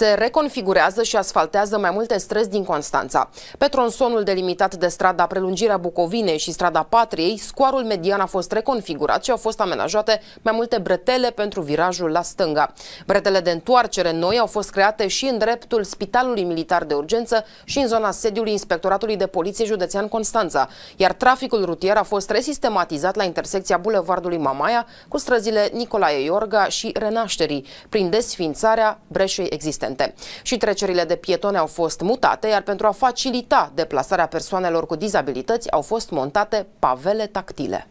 Se reconfigurează și asfaltează mai multe străzi din Constanța. Pe tronsonul delimitat de strada Prelungirea Bucovinei și strada Patriei, scoarul median a fost reconfigurat și au fost amenajate mai multe bretele pentru virajul la stânga. Bretele de întoarcere noi au fost create și în dreptul Spitalului Militar de Urgență și în zona sediului Inspectoratului de Poliție Județean Constanța, iar traficul rutier a fost resistematizat la intersecția Bulevardului Mamaia cu străzile Nicolae Iorga și Renașterii, prin desfințarea breșei existente accidente Și trecerile de pietone au fost mutate, iar pentru a facilita deplasarea persoanelor cu dizabilități au fost montate pavele tactile.